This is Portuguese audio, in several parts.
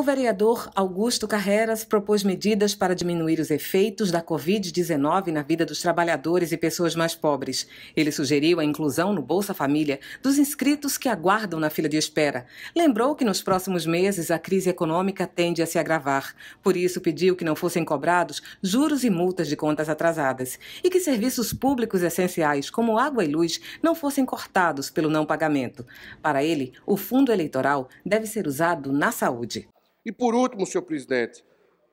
O vereador Augusto Carreras propôs medidas para diminuir os efeitos da Covid-19 na vida dos trabalhadores e pessoas mais pobres. Ele sugeriu a inclusão no Bolsa Família dos inscritos que aguardam na fila de espera. Lembrou que nos próximos meses a crise econômica tende a se agravar. Por isso, pediu que não fossem cobrados juros e multas de contas atrasadas e que serviços públicos essenciais, como água e luz, não fossem cortados pelo não pagamento. Para ele, o fundo eleitoral deve ser usado na saúde. E por último, senhor presidente,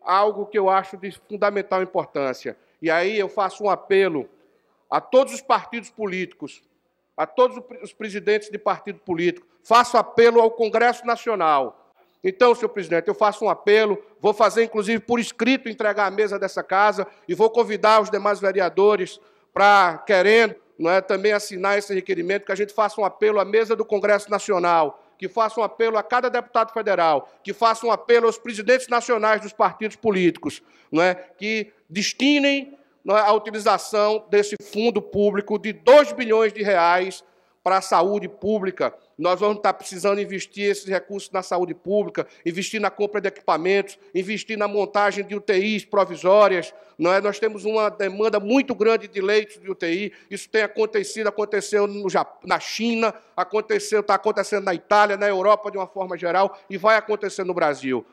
algo que eu acho de fundamental importância. E aí eu faço um apelo a todos os partidos políticos, a todos os presidentes de partido político, faço apelo ao Congresso Nacional. Então, senhor presidente, eu faço um apelo, vou fazer inclusive por escrito entregar à mesa dessa casa e vou convidar os demais vereadores para querendo não é, também assinar esse requerimento, que a gente faça um apelo à mesa do Congresso Nacional que faça um apelo a cada deputado federal, que faça um apelo aos presidentes nacionais dos partidos políticos, não é? que destinem é, a utilização desse fundo público de 2 bilhões de reais para a saúde pública nós vamos estar precisando investir esses recursos na saúde pública, investir na compra de equipamentos, investir na montagem de UTIs provisórias. Não é? Nós temos uma demanda muito grande de leitos de UTI. Isso tem acontecido, aconteceu no na China, aconteceu, está acontecendo na Itália, na Europa de uma forma geral e vai acontecer no Brasil.